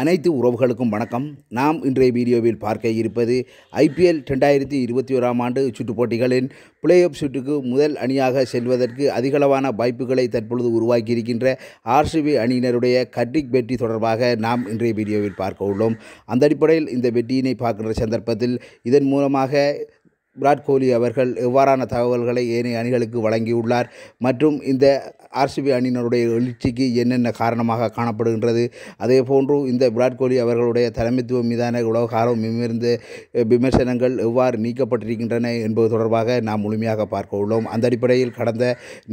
அனைத்து உறவுகளுக்கும் வணக்கம் நாம் இன்றைய வீடியோவில் பார்க்க இருப்பது ஐபிஎல் ரெண்டாயிரத்தி இருபத்தி ஓராம் ஆண்டு சுற்று போட்டிகளின் பிளே ஆஃப் சுற்றுக்கு முதல் அணியாக செல்வதற்கு அதிகளவான வாய்ப்புகளை தற்பொழுது உருவாக்கியிருக்கின்ற ஆர்சிபி அணியினருடைய கட்ரிக் வெற்றி தொடர்பாக நாம் இன்றைய வீடியோவில் பார்க்க உள்ளோம் அந்த அடிப்படையில் இந்த வெற்றியினை பார்க்கின்ற சந்தர்ப்பத்தில் இதன் மூலமாக விராட் கோலி அவர்கள் எவ்வாறான தகவல்களை ஏனைய அணிகளுக்கு வழங்கியுள்ளார் மற்றும் இந்த ஆர்சிபி அணியினருடைய எழுச்சிக்கு என்னென்ன காரணமாக காணப்படுகின்றது அதே போன்று இந்த விராட் கோலி அவர்களுடைய தலைமைத்துவம் மீதான உலககாரம் மிமிர்ந்த விமர்சனங்கள் எவ்வாறு நீக்கப்பட்டிருக்கின்றன என்பது தொடர்பாக நாம் முழுமையாக பார்க்க உள்ளோம் அந்த அடிப்படையில் கடந்த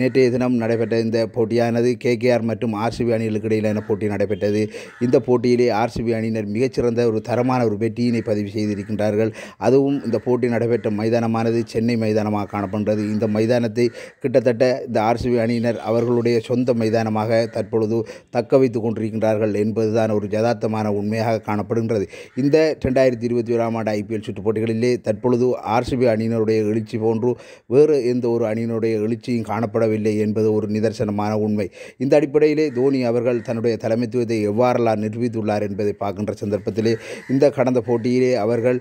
நேற்றைய தினம் நடைபெற்ற இந்த போட்டியானது கேகேஆர் மற்றும் ஆர்சிபி அணிகளுக்கு இடையிலான போட்டி நடைபெற்றது இந்த போட்டியிலே ஆர்சிபி அணியினர் மிகச்சிறந்த ஒரு தரமான ஒரு வெற்றியினை பதிவு செய்திருக்கின்றார்கள் அதுவும் இந்த போட்டி நடைபெற்ற மைதான மைதானமானது சென்னை மைதானமாக காணப்படுகிறது இந்த மைதானத்தை கிட்டத்தட்ட இந்த ஆர்சிபி அணியினர் அவர்களுடைய சொந்த மைதானமாக தற்பொழுது தக்க வைத்து கொண்டிருக்கின்றார்கள் என்பதுதான் ஒரு ஜதார்த்தமான உண்மையாக காணப்படுகின்றது இந்த ரெண்டாயிரத்தி இருபத்தி ஓராம் ஆண்டு ஐபிஎல் சுற்றுப் போட்டிகளிலே தற்பொழுது ஆர்சிபி அணியினருடைய எழுச்சி போன்று வேறு எந்த ஒரு அணியினுடைய எழுச்சியும் காணப்படவில்லை என்பது ஒரு நிதர்சனமான உண்மை இந்த அடிப்படையிலே தோனி அவர்கள் தன்னுடைய தலைமைத்துவத்தை எவ்வாறெல்லாம் நிரூபித்துள்ளார் என்பதை பார்க்கின்ற சந்தர்ப்பத்திலே இந்த கடந்த போட்டியிலே அவர்கள்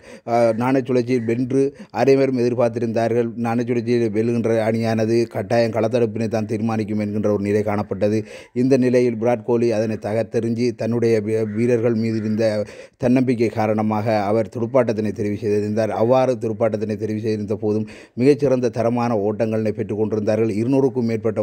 நாணய சுழற்சியில் வென்று அரை அனைவரும் எதிர்பார்த்திருந்தார்கள் நானச்சுழற்சியில் வெல்கின்ற அணியானது கட்டாயம் களத்தடுப்பினை தான் தீர்மானிக்கும் என்கின்ற ஒரு நிலை காணப்பட்டது இந்த நிலையில் விராட் கோலி அதனை தகர்த்தெறிஞ்சு தன்னுடைய வீரர்கள் மீது இருந்த தன்னம்பிக்கை காரணமாக அவர் துடுப்பாட்டத்தினை தெரிவு செய்திருந்தார் அவ்வாறு துடுப்பாட்டத்தினை தெரிவு செய்திருந்த போதும் மிகச்சிறந்த தரமான ஓட்டங்களினை பெற்றுக் கொண்டிருந்தார்கள் இருநூறுக்கும் மேற்பட்ட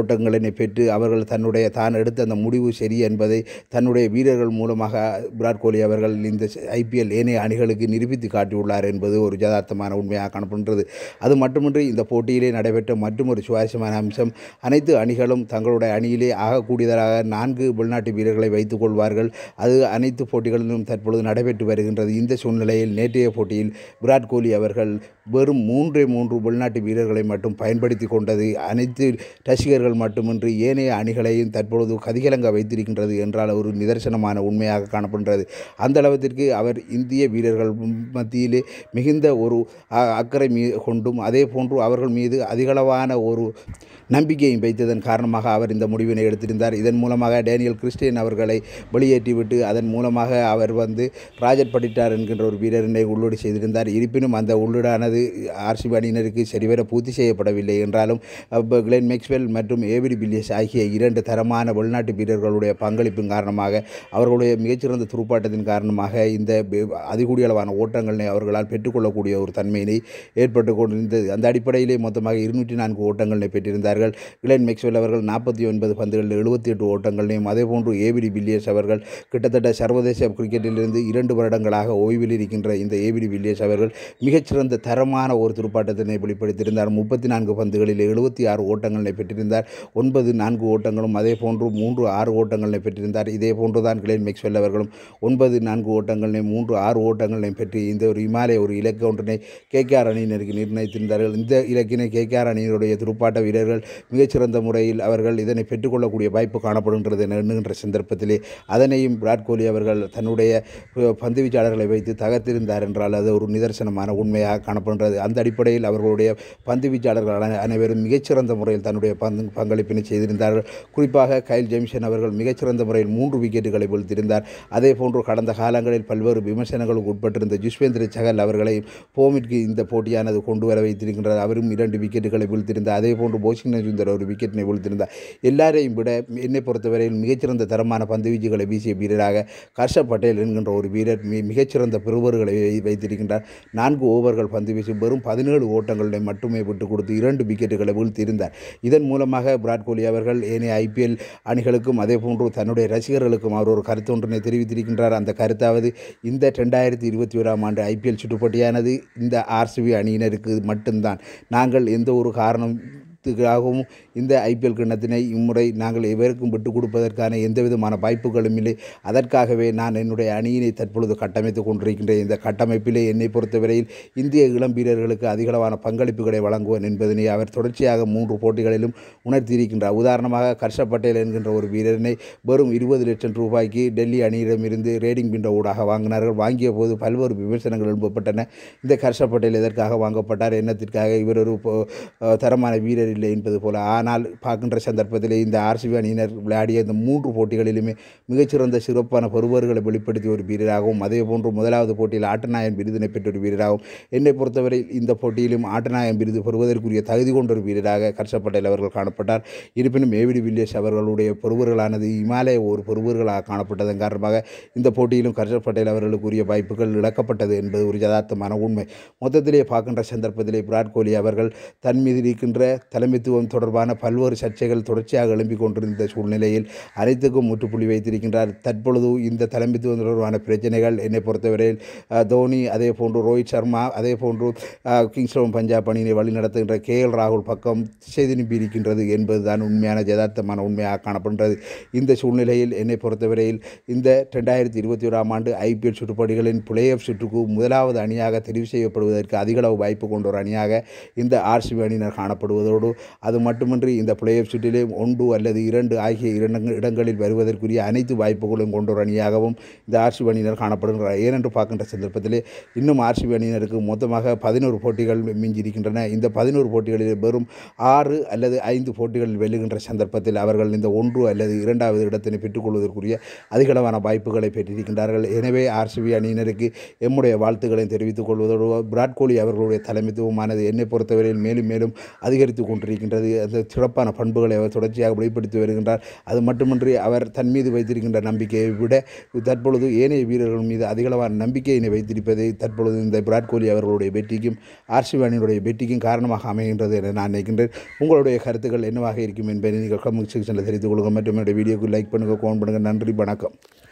ஓட்டங்களினை பெற்று அவர்கள் தன்னுடைய தான் எடுத்த அந்த முடிவு சரி என்பதை தன்னுடைய வீரர்கள் மூலமாக விராட் கோலி அவர்கள் இந்த ஐபிஎல் ஏனைய அணிகளுக்கு நிரூபித்து காட்டியுள்ளார் என்பது ஒரு யதார்த்தமான உண்மை முதன்மையாக காணப்படுகிறது அது மட்டுமின்றி இந்த போட்டியிலே நடைபெற்ற மற்றொரு சுவாரஸ்யமான அம்சம் அனைத்து அணிகளும் தங்களுடைய அணியிலே ஆகக்கூடியதாக நான்கு வெளிநாட்டு வீரர்களை வைத்துக் கொள்வார்கள் அது அனைத்து போட்டிகளிலும் தற்பொழுது நடைபெற்று வருகின்றது இந்த சூழ்நிலையில் நேற்றைய போட்டியில் விராட் கோலி அவர்கள் வெறும் மூன்றே மூன்று வெளிநாட்டு வீரர்களை மட்டும் பயன்படுத்தி கொண்டது அனைத்து ரசிகர்கள் மட்டுமின்றி ஏனைய அணிகளையும் தற்பொழுது கதிகலங்க வைத்திருக்கின்றது என்றால் ஒரு நிதர்சனமான உண்மையாக காணப்படுகிறது அந்த அளவத்திற்கு அவர் இந்திய வீரர்கள் மத்தியிலே மிகுந்த ஒரு அக்கறை மீ கொண்டும் அதே போன்று அவர்கள் மீது அதிகளவான ஒரு நம்பிக்கையும் வைத்ததன் காரணமாக அவர் இந்த முடிவினை எடுத்திருந்தார் இதன் மூலமாக டேனியல் கிறிஸ்டியன் அவர்களை வெளியேற்றிவிட்டு அதன் மூலமாக அவர் வந்து ராஜட் படிட்டார் என்கின்ற ஒரு வீரரினை உள்ளீடு செய்திருந்தார் இருப்பினும் அந்த உள்ளீடானது அது ஆர்சிபி அணியினருக்கு சரிவர பூர்த்தி செய்யப்படவில்லை என்றாலும் கிளென் மேக்ஸ்வெல் மற்றும் ஏவிடி பில்லியஸ் ஆகிய இரண்டு தரமான வெளிநாட்டு வீரர்களுடைய பங்களிப்பின் காரணமாக அவர்களுடைய மிகச்சிறந்த துடுப்பாட்டத்தின் காரணமாக இந்த அதிகூடிய அளவான ஓட்டங்களை அவர்களால் பெற்றுக்கொள்ளக்கூடிய ஒரு தன்மையினை ஏற்பட்டு கொண்டிருந்தது அந்த அடிப்படையிலே மொத்தமாக இருநூற்றி நான்கு ஓட்டங்களை பெற்றிருந்தார்கள் கிளென் மேக்ஸ்வெல் அவர்கள் நாற்பத்தி ஒன்பது பந்துகளில் எழுபத்தி எட்டு ஓட்டங்களையும் அதேபோன்று ஏவிடி பில்லியர்ஸ் அவர்கள் கிட்டத்தட்ட சர்வதேச கிரிக்கெட்டிலிருந்து இரண்டு வருடங்களாக ஓய்வில் இருக்கின்ற இந்த ஏவிடி வில்லியர்ஸ் அவர்கள் மிகச்சிறந்த தரம் தரமான ஒரு துடுப்பாட்டத்தினை வெளிப்படுத்தியிருந்தார் முப்பத்தி நான்கு பந்துகளில் எழுபத்தி ஆறு ஓட்டங்களை பெற்றிருந்தார் ஒன்பது நான்கு ஓட்டங்களும் அதே போன்று மூன்று ஆறு ஓட்டங்களை பெற்றிருந்தார் இதே போன்றுதான் கிளேன் மெக்ஸ்வெல் அவர்களும் ஒன்பது நான்கு ஓட்டங்களை மூன்று ஆறு ஓட்டங்களை பெற்று இந்த ஒரு இமாலய ஒரு இலக்கு ஒன்றினை கேகேஆர் அணியினருக்கு நிர்ணயித்திருந்தார்கள் இந்த இலக்கினை கேகேஆர் அணியினுடைய துடுப்பாட்ட வீரர்கள் மிகச்சிறந்த முறையில் அவர்கள் இதனை பெற்றுக்கொள்ளக்கூடிய வாய்ப்பு காணப்படுகின்றது என எண்ணுகின்ற சந்தர்ப்பத்திலே அதனையும் விராட் கோலி அவர்கள் தன்னுடைய பந்துவீச்சாளர்களை வைத்து தகர்த்திருந்தார் என்றால் அது ஒரு நிதர்சனமான உண்மையாக காணப்படும் தோன்றது அந்த அடிப்படையில் அவர்களுடைய பந்து வீச்சாளர்கள் அனைவரும் மிகச்சிறந்த முறையில் தன்னுடைய பங்கு பங்களிப்பினை செய்திருந்தார்கள் குறிப்பாக கைல் ஜெம்சன் அவர்கள் மிகச்சிறந்த முறையில் மூன்று விக்கெட்டுகளை வீழ்த்திருந்தார் அதே போன்று கடந்த காலங்களில் பல்வேறு விமர்சனங்களுக்கு உட்பட்டிருந்த ஜுஸ்வேந்திர சகல் அவர்களை போமிற்கு இந்த போட்டியானது கொண்டு வர வைத்திருக்கின்றார் அவரும் இரண்டு விக்கெட்டுகளை வீழ்த்திருந்தார் அதே போன்று போசிங்டன் சுந்தர் ஒரு விக்கெட்டினை வீழ்த்திருந்தார் எல்லாரையும் விட என்னை பொறுத்தவரையில் மிகச்சிறந்த தரமான பந்து வீச்சுகளை வீசிய வீரராக கர்ஷப் பட்டேல் என்கின்ற ஒரு வீரர் மிகச்சிறந்த பெருவர்களை வைத்திருக்கின்றார் நான்கு ஓவர்கள் பந்து வீச்சு கைசி வெறும் பதினேழு ஓட்டங்களை மட்டுமே விட்டுக் கொடுத்து இரண்டு விக்கெட்டுகளை வீழ்த்தியிருந்தார் இதன் மூலமாக விராட் கோலி அவர்கள் ஏனைய ஐபிஎல் அணிகளுக்கும் அதே போன்று தன்னுடைய ரசிகர்களுக்கும் அவர் ஒரு கருத்தொன்றினை தெரிவித்திருக்கின்றார் அந்த கருத்தாவது இந்த ரெண்டாயிரத்தி இருபத்தி ஓராம் ஆண்டு ஐபிஎல் சுற்றுப்பட்டியானது இந்த ஆர்சிபி அணியினருக்கு மட்டும்தான் நாங்கள் எந்த ஒரு காரணம் அனைத்துக்காகவும் இந்த ஐபிஎல் கிண்ணத்தினை இம்முறை நாங்கள் எவருக்கும் விட்டுக் கொடுப்பதற்கான எந்தவிதமான வாய்ப்புகளும் இல்லை அதற்காகவே நான் என்னுடைய அணியினை தற்பொழுது கட்டமைத்துக் கொண்டிருக்கின்றேன் இந்த கட்டமைப்பிலே என்னை பொறுத்தவரையில் இந்திய இளம் வீரர்களுக்கு அதிகளவான பங்களிப்புகளை வழங்குவேன் என்பதனை அவர் தொடர்ச்சியாக மூன்று போட்டிகளிலும் உணர்த்தியிருக்கின்றார் உதாரணமாக கர்ஷப் பட்டேல் என்கின்ற ஒரு வீரனை வெறும் இருபது லட்சம் ரூபாய்க்கு டெல்லி அணியிடமிருந்து ரேடிங் பின்ற ஊடாக வாங்கினார்கள் வாங்கிய போது பல்வேறு விமர்சனங்கள் எழுப்பப்பட்டன இந்த கர்ஷப் பட்டேல் எதற்காக வாங்கப்பட்டார் என்னத்திற்காக இவர் ஒரு தரமான வீரர் இல்லை என்பது போல ஆனால் பார்க்கின்ற சந்தர்ப்பத்தில் இந்த ஆர்சிபி அணியினர் விளையாடிய இந்த மூன்று போட்டிகளிலுமே மிகச்சிறந்த சிறப்பான பெறுவர்களை வெளிப்படுத்திய ஒரு வீரராகவும் அதே போன்று முதலாவது போட்டியில் ஆட்டநாயகன் விருதினை பெற்ற ஒரு வீரராகவும் என்னை பொறுத்தவரை இந்த போட்டியிலும் ஆட்டநாயகன் விருது பெறுவதற்குரிய தகுதி கொண்ட ஒரு வீரராக கர்ஷப் அவர்கள் காணப்பட்டார் இருப்பினும் ஏவிடி வில்லியஸ் அவர்களுடைய பொறுவர்களானது இமாலய ஒரு பொறுவர்களாக காணப்பட்டதன் காரணமாக இந்த போட்டியிலும் கர்ஷப் அவர்களுக்கு அவர்களுக்குரிய வாய்ப்புகள் இழக்கப்பட்டது என்பது ஒரு யதார்த்தமான உண்மை மொத்தத்திலே பார்க்கின்ற சந்தர்ப்பத்திலே விராட் கோலி அவர்கள் தன் மீது இருக்கின்ற தலை தலைமைத்துவம் தொடர்பான பல்வேறு சர்ச்சைகள் தொடர்ச்சியாக எழும்பிக் கொண்டிருந்த சூழ்நிலையில் அனைத்துக்கும் முற்றுப்புள்ளி வைத்திருக்கின்றார் தற்பொழுது இந்த தலைமைத்துவம் தொடர்பான பிரச்சனைகள் என்னை பொறுத்தவரையில் தோனி அதே போன்று ரோஹித் சர்மா அதே போன்று கிங்ஸ் லெவன் பஞ்சாப் அணியினை நடத்துகின்ற கே எல் ராகுல் பக்கம் செய்தி திரும்பி இருக்கின்றது என்பதுதான் உண்மையான யதார்த்தமான உண்மையாக காணப்படுகிறது இந்த சூழ்நிலையில் என்னை பொறுத்தவரையில் இந்த ரெண்டாயிரத்தி இருபத்தி ஓராம் ஆண்டு ஐபிஎல் சுற்றுப்படிகளின் பிளே ஆஃப் சுற்றுக்கு முதலாவது அணியாக தெரிவு செய்யப்படுவதற்கு அதிகளவு வாய்ப்பு கொண்ட ஒரு அணியாக இந்த ஆர்சிபி அணியினர் காணப்படுவதோடு அது மட்டுமின்றி இந்த பிளே ஆஃப் சுற்றிலே ஒன்று அல்லது இரண்டு ஆகிய இரண்டு இடங்களில் வருவதற்குரிய அனைத்து வாய்ப்புகளும் கொண்டொரு அணியாகவும் இந்த ஆர்சி அணியினர் காணப்படுகின்றனர் ஏனென்று பார்க்கின்ற சந்தர்ப்பத்திலே இன்னும் ஆர்சிபி அணியினருக்கு மொத்தமாக பதினோரு போட்டிகள் மிஞ்சியிருக்கின்றன இந்த பதினோரு போட்டிகளில் வெறும் ஆறு அல்லது ஐந்து போட்டிகளில் வெல்லுகின்ற சந்தர்ப்பத்தில் அவர்கள் இந்த ஒன்று அல்லது இரண்டாவது இடத்தினை பெற்றுக்கொள்வதற்குரிய அதிகளவான வாய்ப்புகளை பெற்றிருக்கின்றார்கள் எனவே ஆர்சிபி அணியினருக்கு எம்முடைய வாழ்த்துக்களை தெரிவித்துக் கொள்வதோடு விராட் கோலி அவர்களுடைய தலைமைத்துவமானது என்னை பொறுத்தவரையில் மேலும் மேலும் அதிகரித்துக் கொண்டிருக்கின்றது அது சிறப்பான பண்புகளை அவர் தொடர்ச்சியாக வெளிப்படுத்தி வருகின்றார் அது மட்டுமின்றி அவர் தன் மீது வைத்திருக்கின்ற நம்பிக்கையை விட தற்பொழுது ஏனைய வீரர்கள் மீது அதிகளவான நம்பிக்கையினை வைத்திருப்பதை தற்பொழுது இந்த விராட் கோலி அவர்களுடைய வெற்றிக்கும் ஆர்சிவானியுடைய வெற்றிக்கும் காரணமாக அமைகின்றது என நான் நினைக்கின்றேன் உங்களுடைய கருத்துக்கள் என்னவாக இருக்கும் என்பதை நீங்கள் கமெண்ட் செக்ஷனில் தெரிந்து கொள்ளுங்கள் மற்றும் என்னுடைய வீடியோக்கு லைக் பண்ணுங்கள் ஃபோன் பண்ணுங்கள் நன்றி வணக்கம்